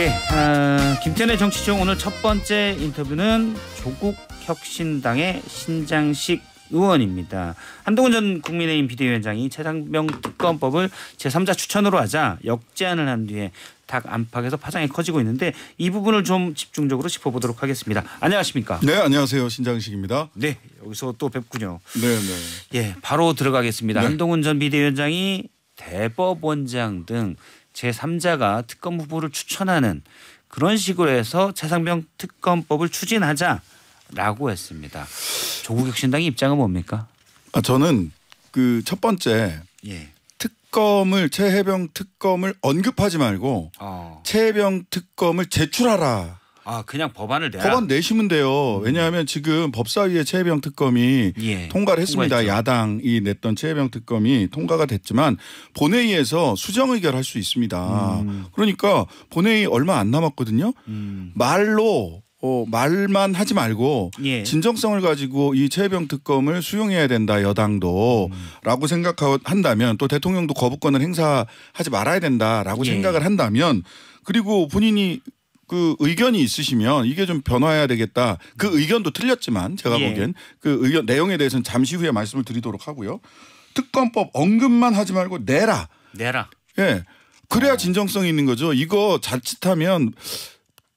예, 어, 김태현의 정치청 오늘 첫 번째 인터뷰는 조국 혁신당의 신장식 의원입니다. 한동훈 전 국민의힘 비대위원장이 최상병 특검법을 제3자 추천으로 하자 역제안을 한 뒤에 닭 안팎에서 파장이 커지고 있는데 이 부분을 좀 집중적으로 짚어보도록 하겠습니다. 안녕하십니까? 네, 안녕하세요. 신장식입니다. 네, 여기서 또 뵙군요. 네, 네. 예, 바로 들어가겠습니다. 네. 한동훈 전 비대위원장이 대법원장 등 제3자가 특검 후보를 추천하는 그런 식으로 해서 최상병 특검법을 추진하자라고 했습니다. 조국 혁신당의 입장은 뭡니까? 아, 저는 그 첫 번째 예. 특검을 최해병 특검을 언급하지 말고 어. 최해병 특검을 제출하라 아 그냥 법안을 내라. 법안 내시면 돼요. 음. 왜냐하면 지금 법사위의 체해병 특검이 예, 통과를 했습니다. 통과했죠. 야당이 냈던 체해병 특검이 통과가 됐지만 본회의에서 수정 의결할 수 있습니다. 음. 그러니까 본회의 얼마 안 남았거든요. 음. 말로 어, 말만 하지 말고 예. 진정성을 가지고 이 체해병 특검을 수용해야 된다 여당도 음. 라고 생각한다면 또 대통령도 거부권을 행사하지 말아야 된다라고 예. 생각을 한다면 그리고 본인이 그 의견이 있으시면 이게 좀 변화해야 되겠다. 그 음. 의견도 틀렸지만 제가 예. 보기엔 그 의견 내용에 대해서는 잠시 후에 말씀을 드리도록 하고요. 특검법 언급만 하지 말고 내라. 내라. 예. 그래야 어. 진정성 이 있는 거죠. 이거 자칫하면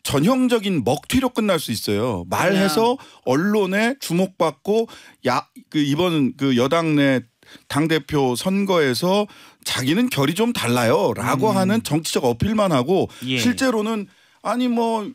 전형적인 먹튀로 끝날 수 있어요. 말해서 언론에 주목받고 야그 이번 그 여당 내 당대표 선거에서 자기는 결이 좀 달라요라고 음. 하는 정치적 어필만 하고 예. 실제로는 아니 뭐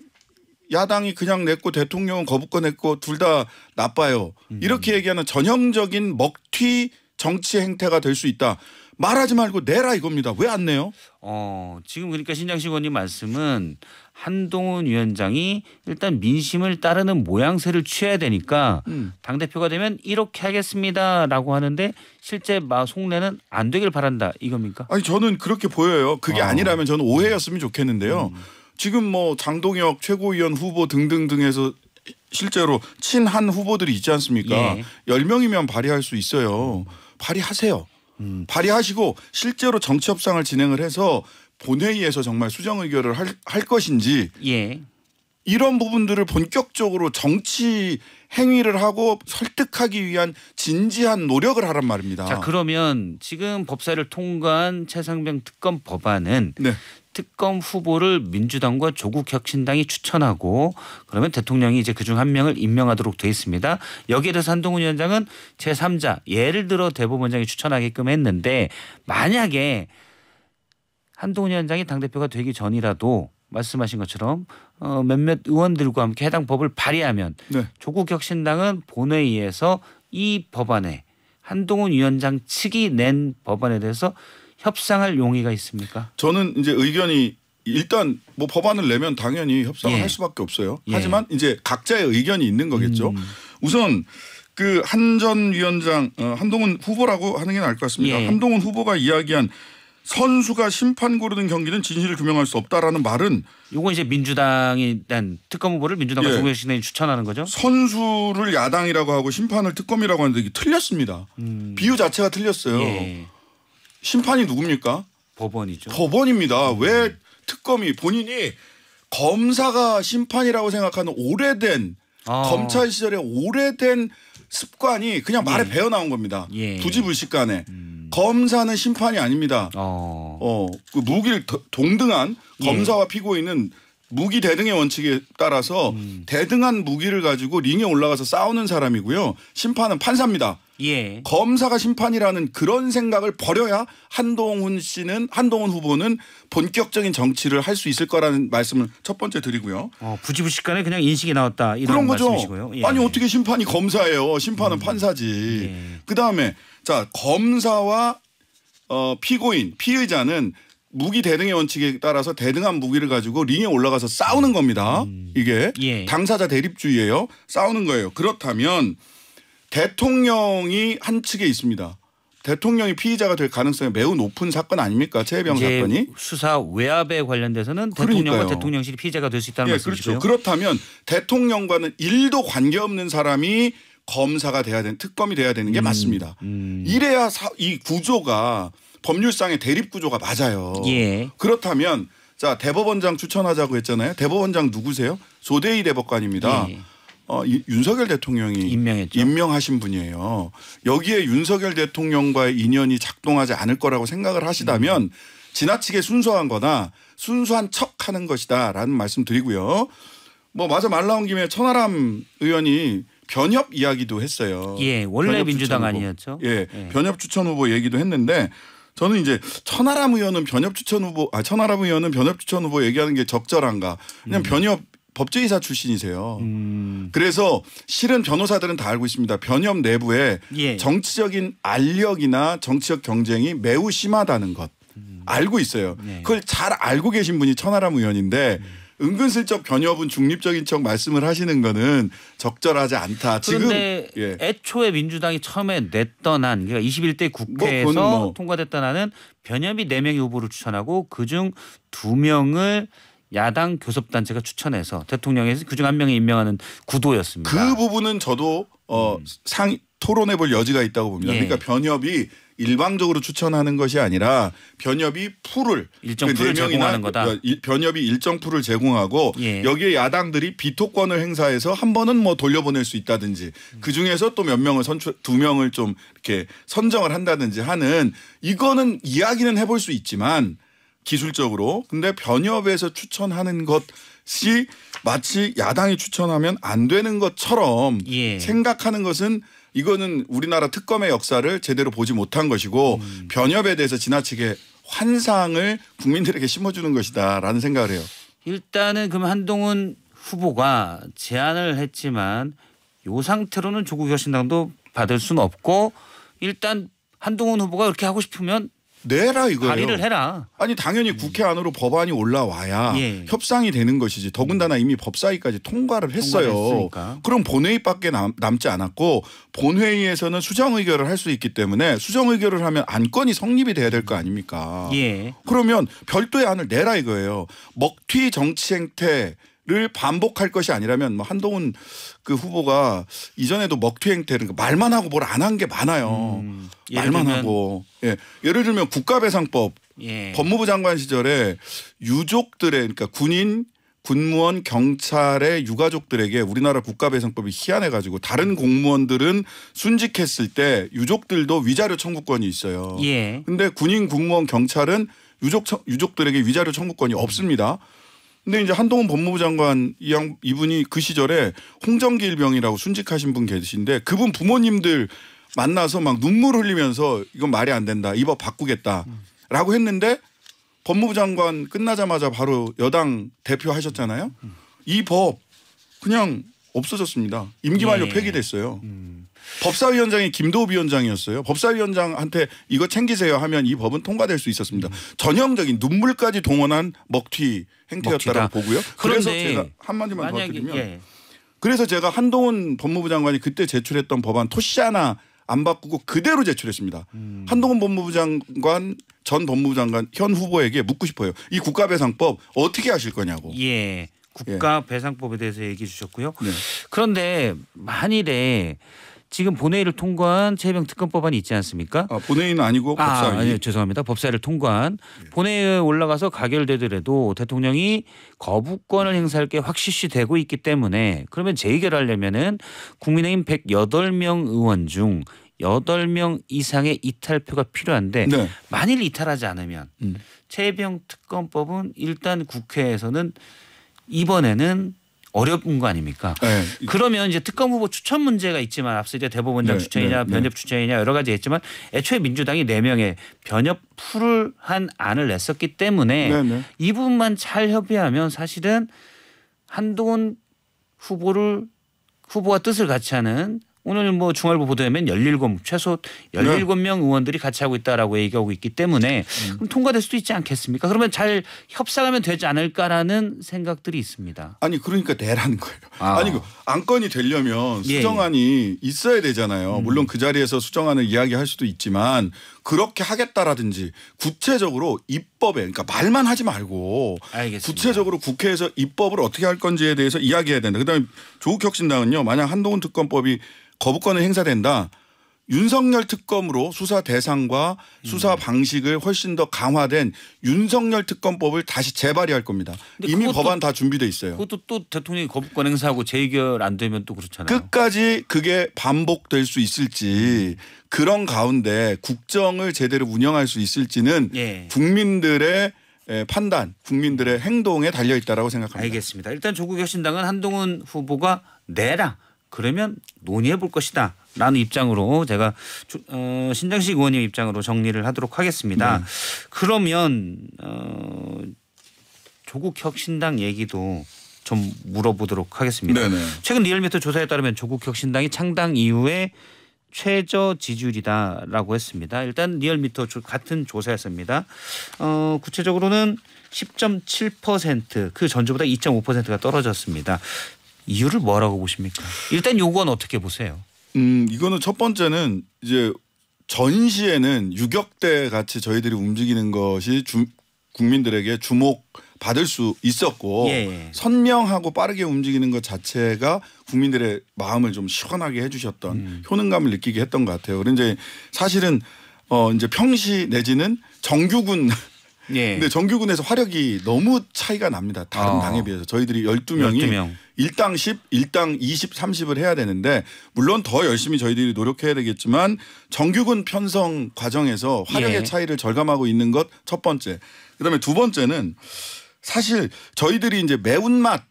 야당이 그냥 냈고 대통령은 거부권 냈고 둘 다 나빠요. 음. 이렇게 얘기하는 전형적인 먹튀 정치 행태가 될 수 있다. 말하지 말고 내라 이겁니다. 왜 안 내요? 어, 지금 그러니까 신장식 의원님 말씀은 한동훈 위원장이 일단 민심을 따르는 모양새를 취해야 되니까 음. 당 대표가 되면 이렇게 하겠습니다라고 하는데 실제 마 속내는 안 되길 바란다 이겁니까? 아니 저는 그렇게 보여요. 그게 어. 아니라면 저는 오해였으면 좋겠는데요. 음. 지금 뭐 장동혁 최고위원 후보 등등등에서 실제로 친한 후보들이 있지 않습니까? 1 예. 0명이면 발의할 수 있어요. 발의하세요. 음. 발의하시고 실제로 정치 협상을 진행을 해서 본회의에서 정말 수정 의결을 할, 할 것인지 예. 이런 부분들을 본격적으로 정치 행위를 하고 설득하기 위한 진지한 노력을 하란 말입니다. 자 그러면 지금 법사를 통과한 최상병 특검 법안은 네. 특검 후보를 민주당과 조국혁신당이 추천하고 그러면 대통령이 이제 그 중 한 명을 임명하도록 돼 있습니다. 여기에 대해서 한동훈 위원장은 제3자 예를 들어 대법원장이 추천하게끔 했는데 만약에 한동훈 위원장이 당대표가 되기 전이라도 말씀하신 것처럼 어, 몇몇 의원들과 함께 해당 법을 발의하면 네. 조국혁신당은 본회의에서 이 법안에 한동훈 위원장 측이 낸 법안에 대해서 협상할 용의가 있습니까? 저는 이제 의견이 일단 뭐 법안을 내면 당연히 협상을 예. 할 수밖에 없어요. 예. 하지만 이제 각자의 의견이 있는 거겠죠. 음. 우선 그한전 위원장 어, 한동훈 후보라고 하는 게 나을 것 같습니다. 예. 한동훈 후보가 이야기한 선수가 심판 고르는 경기는 진실을 규명할 수 없다라는 말은 이건 이제 민주당이 낸 특검 후보를 민주당과 예. 조국신당이 추천하는 거죠. 선수를 야당이라고 하고 심판을 특검이라고 하는데 이게 틀렸습니다. 음. 비유 자체가 틀렸어요. 예. 심판이 누굽니까? 법원이죠. 법원입니다. 왜 특검이 본인이 검사가 심판이라고 생각하는 오래된 아. 검찰 시절의 오래된 습관이 그냥 말에 예. 배어 나온 겁니다. 예. 부지불식간에 음. 검사는 심판이 아닙니다. 어, 어그 무기를 동등한 예. 검사와 예. 피고인은 무기 대등의 원칙에 따라서 음. 대등한 무기를 가지고 링에 올라가서 싸우는 사람이고요. 심판은 판사입니다. 예. 검사가 심판이라는 그런 생각을 버려야 한동훈 씨는 한동훈 후보는 본격적인 정치를 할 수 있을 거라는 말씀을 첫 번째 드리고요. 어, 부지부식간에 그냥 인식이 나왔다 이런 그런 거죠. 말씀이시고요. 예. 아니 어떻게 심판이 검사예요? 심판은 음. 판사지. 예. 그 다음에 자 검사와 어, 피고인 피의자는 무기 대등의 원칙에 따라서 대등한 무기를 가지고 링에 올라가서 싸우는 겁니다. 음. 이게 예. 당사자 대립주의예요. 싸우는 거예요. 그렇다면. 대통령이 한 측에 있습니다. 대통령이 피의자가 될 가능성이 매우 높은 사건 아닙니까? 최혜병 사건이 수사 외압에 관련돼서는 그러니까요. 대통령과 대통령실이 피의자가 될 수 있다는 예, 말씀이시죠? 그렇죠. 그렇다면 대통령과는 일도 관계없는 사람이 검사가 돼야 되는 특검이 돼야 되는 게 음, 맞습니다. 음. 이래야 사, 이 구조가 법률상의 대립 구조가 맞아요. 예. 그렇다면 자 대법원장 추천하자고 했잖아요. 대법원장 누구세요? 조대희 대법관입니다. 예. 어, 윤석열 대통령이 임명했죠. 임명하신 분이에요. 여기에 윤석열 대통령과의 인연이 작동하지 않을 거라고 생각을 하시다면 음. 지나치게 순수한 거나 순수한 척 하는 것이다 라는 말씀 드리고요. 뭐 맞아 말 나온 김에 천하람 의원이 변협 이야기도 했어요. 예, 원래 민주당 아니었죠. 예, 예, 변협 추천 후보 얘기도 했는데 저는 이제 천하람 의원은 변협 추천 후보 아 천하람 의원은 변협 추천 후보 얘기하는 게 적절한가? 그냥 음. 변협 법제이사 출신이세요. 음. 그래서 실은 변호사들은 다 알고 있습니다. 변협 내부에 예. 정치적인 알력이나 정치적 경쟁이 매우 심하다는 것 음. 알고 있어요. 예. 그걸 잘 알고 계신 분이 천하람 의원인데 음. 은근슬쩍 변협은 중립적인 척 말씀을 하시는 거는 적절하지 않다. 지금 예. 애초에 민주당이 처음에 냈던 한 그러니까 21대 국회에서 뭐 뭐. 통과됐던 한은 변협이 4명의 후보를 추천하고 그중 2명을 야당 교섭단체가 추천해서 대통령에서 그중 한 명이 임명하는 구도였습니다. 그 부분은 저도 어, 음. 상 토론해 볼 여지가 있다고 봅니다. 예. 그러니까 변협이 일방적으로 추천하는 것이 아니라 변협이 풀을 일정 그 풀을 그 제공하는 거다. 그 변협이 일정 풀을 제공하고 예. 여기에 야당들이 비토권을 행사해서 한 번은 뭐 돌려보낼 수 있다든지 음. 그 중에서 또 몇 명을 선출 두 명을 좀 이렇게 선정을 한다든지 하는 이거는 이야기는 해볼 수 있지만 기술적으로. 근데 변협에서 추천하는 것이 마치 야당이 추천하면 안 되는 것처럼 예. 생각하는 것은 이거는 우리나라 특검의 역사를 제대로 보지 못한 것이고 음. 변협에 대해서 지나치게 환상을 국민들에게 심어주는 것이다라는 생각을 해요. 일단은 그럼 한동훈 후보가 제안을 했지만 요 상태로는 조국 여신당도 받을 수는 없고 일단 한동훈 후보가 그렇게 하고 싶으면 내라 이거예요. 발의를 해라. 아니 당연히 음. 국회 안으로 법안이 올라와야 예. 협상이 되는 것이지 더군다나 이미 법사위까지 통과를 했어요. 통과했으니까. 그럼 본회의밖에 남, 남지 않았고 본회의에서는 수정 의결을 할 수 있기 때문에 수정 의결을 하면 안건이 성립이 돼야 될 거 아닙니까? 예. 그러면 별도의 안을 내라 이거예요. 먹튀 정치 행태 를 반복할 것이 아니라면 뭐 한동훈 그 후보가 이전에도 먹튀 행태 그 그러니까 말만 하고 뭘 안 한 게 많아요. 음, 말만 하고. 예. 예를 들면 국가배상법 예. 법무부 장관 시절에 유족들의 그러니까 군인 군무원 경찰의 유가족들에게 우리나라 국가배상법이 희한해 가지고 다른 공무원들은 순직했을 때 유족들도 위자료 청구권이 있어요. 예. 근데 군인 군무원 경찰은 유족 유족들에게 위자료 청구권이 없습니다. 근데 이제 한동훈 법무부 장관 이양 이분이 그 시절에 홍정길병이라고 순직하신 분 계신데 그분 부모님들 만나서 막 눈물 흘리면서 이건 말이 안 된다. 이 법 바꾸겠다라고 했는데 법무부 장관 끝나자마자 바로 여당 대표 하셨잖아요. 이 법 그냥 없어졌습니다. 임기 만료 예. 폐기됐어요. 음. 법사위원장이 김도우 위원장이었어요. 법사위원장한테 이거 챙기세요 하면 이 법은 통과될 수 있었습니다. 전형적인 눈물까지 동원한 먹튀 행태였다라고 보고요. 그래서 제가 한마디만 더 드리면 예. 그래서 제가 한동훈 법무부 장관이 그때 제출했던 법안 토시 하나 안 바꾸고 그대로 제출했습니다. 음. 한동훈 법무부 장관 전 법무부 장관 현 후보에게 묻고 싶어요. 이 국가배상법 어떻게 하실 거냐고. 예. 예. 국가배상법에 대해서 얘기해 주셨고요. 네. 그런데 만일에 지금 본회의를 통과한 최병 특검법안이 있지 않습니까? 아, 본회의는 아니고 아, 법사위. 아, 아니요, 죄송합니다. 법사위를 통과한 예. 본회의에 올라가서 가결되더라도 대통령이 거부권을 행사할 게 확실시 되고 있기 때문에 그러면 재의결하려면은 국민의힘 108명 의원 중 여덟 명 이상의 이탈표가 필요한데 네. 만일 이탈하지 않으면 음. 최병 특검법은 일단 국회에서는 이번에는 어려운 거 아닙니까? 네. 그러면 이제 특검 후보 추천 문제가 있지만 앞서 이제 대법원장 네. 추천이냐 네. 변협 네. 추천이냐 여러 가지 있지만 애초에 민주당이 네명의 변협 풀을 한 안을 냈었기 때문에 네, 네. 이 부분만 잘 협의하면 사실은 한동훈 후보를 후보와 뜻을 같이 하는 오늘 뭐 중앙일보 보도에 보면 17 최소 17명 네. 의원들이 같이 하고 있다라고 얘기하고 있기 때문에 음. 그럼 통과될 수도 있지 않겠습니까? 그러면 잘 협상하면 되지 않을까라는 생각들이 있습니다. 아니 그러니까 대라는 거예요. 아. 니 그 안건이 되려면 예, 예. 수정안이 예. 있어야 되잖아요. 음. 물론 그 자리에서 수정안을 이야기할 수도 있지만 그렇게 하겠다라든지 구체적으로 입 입법에 그러니까 말만 하지 말고 알겠습니다. 구체적으로 국회에서 입법을 어떻게 할 건지에 대해서 이야기해야 된다. 그다음에 조국혁신당은요. 만약 한동훈 특검법이 거부권을 행사된다. 윤석열 특검으로 수사 대상과 수사 음. 방식을 훨씬 더 강화된 윤석열 특검법을 다시 재발의할 겁니다. 이미 그것도, 법안 다 준비돼 있어요. 그것도 또 대통령이 거부권 행사하고 재결안 되면 또 그렇잖아요. 끝까지 그게 반복될 수 있을지 음. 그런 가운데 국정을 제대로 운영할 수 있을지는 예. 국민들의 예, 판단, 국민들의 행동에 달려 있다라고 생각합니다. 알겠습니다. 일단 조국 혁신당은 한동훈 후보가 내라 그러면 논의해 볼 것이다. 라는 입장으로 제가 어, 신장식 의원님 입장으로 정리를 하도록 하겠습니다. 네. 그러면 어, 조국 혁신당 얘기도 좀 물어보도록 하겠습니다. 네네. 최근 리얼미터 조사에 따르면 조국 혁신당이 창당 이후에 최저 지지율이다라고 했습니다. 일단 리얼미터 같은 조사였습니다. 어, 구체적으로는 10.7%그 전주보다 2.5%가 떨어졌습니다. 이유를 뭐라고 보십니까? 일단 요건 어떻게 보세요? 음, 이거는 첫 번째는 이제 전시에는 유격대 같이 저희들이 움직이는 것이 주, 국민들에게 주목 받을 수 있었고 예. 예. 선명하고 빠르게 움직이는 것 자체가 국민들의 마음을 좀 시원하게 해주셨던 음. 효능감을 느끼게 했던 것 같아요. 그런데 사실은 어 이제 평시 내지는 정규군 예. 근데 정규군에서 화력이 너무 차이가 납니다. 다른 어. 당에 비해서 저희들이 12명이 12명. 1당 10, 1당 20, 30을 해야 되는데 물론 더 열심히 저희들이 노력해야 되겠지만 정규군 편성 과정에서 화력의 예. 차이를 절감하고 있는 것 첫 번째. 그다음에 두 번째는 사실 저희들이 이제 매운맛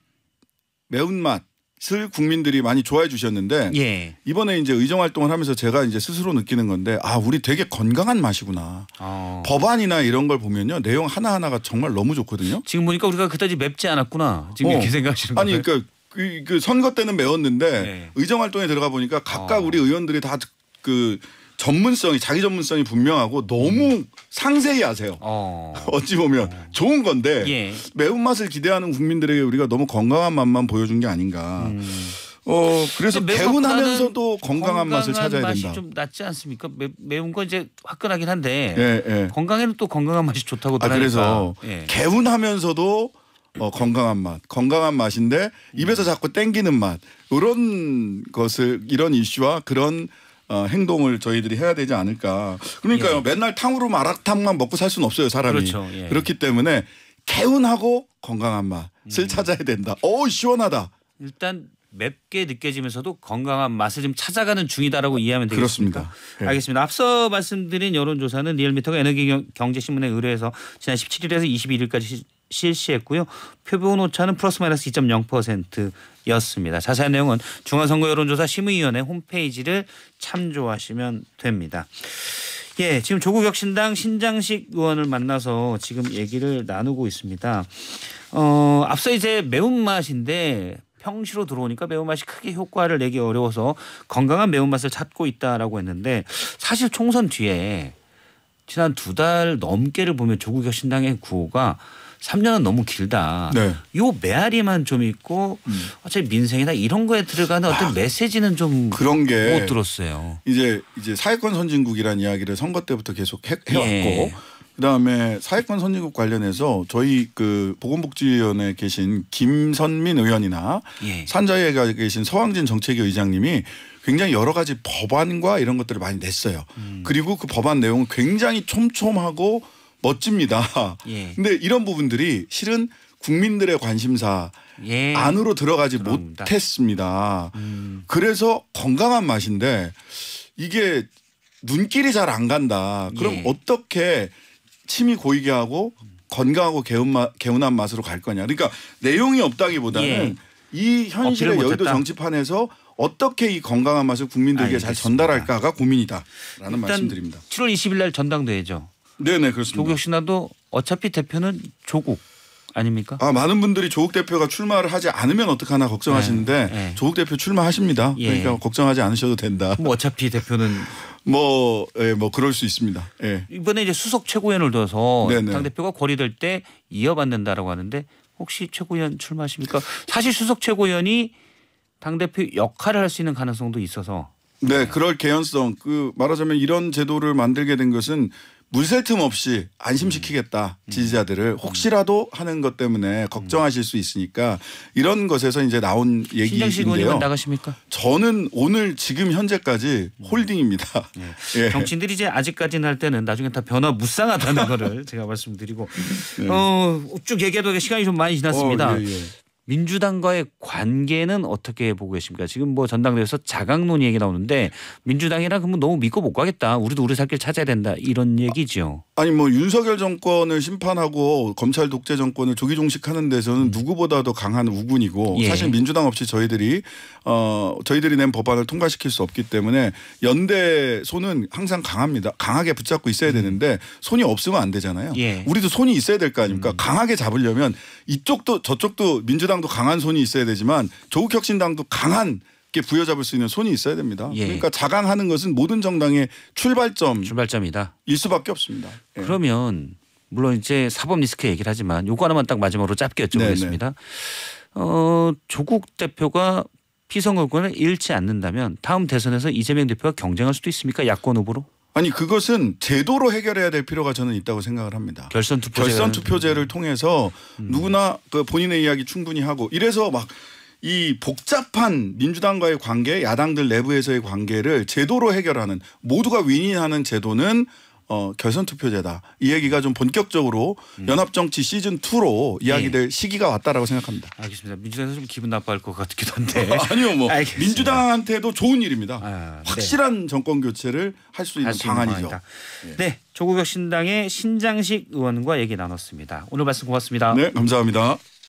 매운맛 을 국민들이 많이 좋아해 주셨는데 예. 이번에 이제 의정 활동을 하면서 제가 이제 스스로 느끼는 건데 아 우리 되게 건강한 맛이구나 어. 법안이나 이런 걸 보면요 내용 하나 하나가 정말 너무 좋거든요. 지금 보니까 우리가 그다지 맵지 않았구나 지금 어. 이렇게 생각하시는 아니 건가요? 그러니까 그, 그, 선거 때는 매웠는데 네. 의정 활동에 들어가 보니까 각각 어. 우리 의원들이 다그 전문성이 자기 전문성이 분명하고 너무 음. 상세히 하세요. 어. 찌 보면 어. 좋은 건데 예. 매운맛을 기대하는 국민들에게 우리가 너무 건강한 맛만 보여준 게 아닌가. 음. 어 그래서 개운하면서도 건강한, 맛을 찾아야 맛이 된다. 좀 낫지 않습니까? 매, 매운 건 이제 화끈하긴 한데 예, 예. 건강에는 또 건강한 맛이 좋다고 아, 그래서 예. 개운하면서도 어, 건강한 맛, 건강한 맛인데 입에서 음. 자꾸 땡기는 맛 이런 것을 이런 이슈와 그런 어, 행동을 저희들이 해야 되지 않을까. 그러니까요. 예. 맨날 탕후루 마라탕만 먹고 살 수는 없어요. 사람이. 그렇죠. 예. 그렇기 때문에 개운하고 건강한 맛을 음. 찾아야 된다. 오 시원하다. 일단 맵게 느껴지면서도 건강한 맛을 좀 찾아가는 중이다라고 이해하면 되겠습니다. 네. 예. 알겠습니다. 앞서 말씀드린 여론조사는 리얼미터가 에너지 경제신문에 의뢰해서 지난 17일에서 21일까지 실시했고요. 표본 오차는 플러스 마이너스 2.0%였습니다. 자세한 내용은 중앙선거 여론조사 심의위원회 홈페이지를 참조하시면 됩니다. 예, 지금 조국 혁신당 신장식 의원을 만나서 지금 얘기를 나누고 있습니다. 어, 앞서 이제 매운맛인데 평시로 들어오니까 매운맛이 크게 효과를 내기 어려워서 건강한 매운맛을 찾고 있다라고 했는데 사실 총선 뒤에 지난 두 달 넘게를 보면 조국 혁신당의 구호가 3년은 너무 길다. 네. 요 메아리만 좀 있고 음. 어차피 민생이나 이런 거에 들어가는 어떤 아, 메시지는 좀 그런 게못 들었어요. 이제 이제 사회권 선진국이라는 이야기를 선거 때부터 계속 해, 왔고 예. 그다음에 사회권 선진국 관련해서 저희 그 보건복지위원회 에 계신 김선민 의원이나 예. 산자에가 계신 서황진 정책위 의장님이 굉장히 여러 가지 법안과 이런 것들을 많이 냈어요. 음. 그리고 그 법안 내용은 굉장히 촘촘하고 멋집니다. 예. 근데 이런 부분들이 실은 국민들의 관심사 예. 안으로 들어가지 그럽니다. 못했습니다. 음. 그래서 건강한 맛인데 이게 눈길이 잘 안 간다. 그럼 예. 어떻게 침이 고이게 하고 건강하고 개운 마, 개운한 맛으로 갈 거냐. 그러니까 내용이 없다기보다는 예. 이 현실의 어, 여의도 정치판에서 어떻게 이 건강한 맛을 국민들에게 알겠습니다. 잘 전달할까가 고민이다라는 말씀드립니다. 7월 20일 날 전당대회죠. 네네 그렇습니다. 조국 신하도 어차피 대표는 조국 아닙니까? 아 많은 분들이 조국 대표가 출마를 하지 않으면 어떡하나 걱정하시는데 네, 네. 조국 대표 출마하십니다. 예. 그러니까 걱정하지 않으셔도 된다. 뭐 어차피 대표는 뭐뭐 예, 뭐 그럴 수 있습니다. 예. 이번에 이제 수석 최고위원을 둬서 당 대표가 거리될 때 이어받는다라고 하는데 혹시 최고위원 출마하십니까? 사실 수석 최고위원이 당 대표 역할을 할 수 있는 가능성도 있어서 네, 그럴 개연성. 그 말하자면 이런 제도를 만들게 된 것은 물샐 틈 없이 안심시키겠다 음. 지지자들을 음. 혹시라도 하는 것 때문에 음. 걱정하실 수 있으니까 이런 것에서 이제 나온 얘기인데요. 나가십니까? 저는 오늘 지금 현재까지 홀딩입니다. 네. 예. 정치인들이 이제 아직까지는 할 때는 나중에 다 변화 무쌍하다는 거를 제가 말씀드리고 네. 어쭉 얘기해도 시간이 좀 많이 어, 지났습니다. 어, 예, 예. 민주당과의 관계는 어떻게 보고 계십니까? 지금 뭐 전당대회에서 자강론 얘기 나오는데 민주당이랑 그러면 너무 믿고 못 가겠다. 우리도 우리 살길 찾아야 된다. 이런 얘기죠. 아, 아니 뭐 윤석열 정권을 심판하고 검찰 독재 정권을 조기 종식하는 데서는 음. 누구보다도 강한 우군이고 예. 사실 민주당 없이 저희들이 어 저희들이 낸 법안을 통과시킬 수 없기 때문에 연대 손은 항상 강합니다. 강하게 붙잡고 있어야 음. 되는데 손이 없으면 안 되잖아요. 예. 우리도 손이 있어야 될 거 아닙니까? 음. 강하게 잡으려면 이쪽도 저쪽도 민주당 민주당도 강한 손이 있어야 되지만 조국혁신당도 강한 게 부여잡을 수 있는 손이 있어야 됩니다. 예. 그러니까 자강하는 것은 모든 정당의 출발점 출발점이다. 일 수밖에 없습니다. 예. 그러면 물론 이제 사법 리스크 얘기를 하지만 요거 하나만 딱 마지막으로 짧게 여쭤보겠습니다. 어, 조국 대표가 피선거권을 잃지 않는다면 다음 대선에서 이재명 대표가 경쟁할 수도 있습니까? 야권 후보로? 아니 그것은 제도로 해결해야 될 필요가 저는 있다고 생각을 합니다. 결선 투표제 결선 투표제를 음. 통해서 음. 누구나 그 본인의 이야기 충분히 하고 이래서 막 이 복잡한 민주당과의 관계, 야당들 내부에서의 관계를 제도로 해결하는 모두가 윈윈하는 제도는 어, 결선 투표제다. 이 얘기가 좀 본격적으로 음. 연합정치 시즌 2로 이야기될 네. 시기가 왔다라고 생각합니다. 알겠습니다. 민주당에서 좀 기분 나빠할 것 같기도 한데. 아니요, 뭐 알겠습니다. 민주당한테도 좋은 일입니다. 아, 네. 확실한 네. 정권 교체를 할 수 있는 할수 방안이죠. 네. 네, 조국혁 신당의 신장식 의원과 얘기 나눴습니다. 오늘 말씀 고맙습니다. 네, 감사합니다.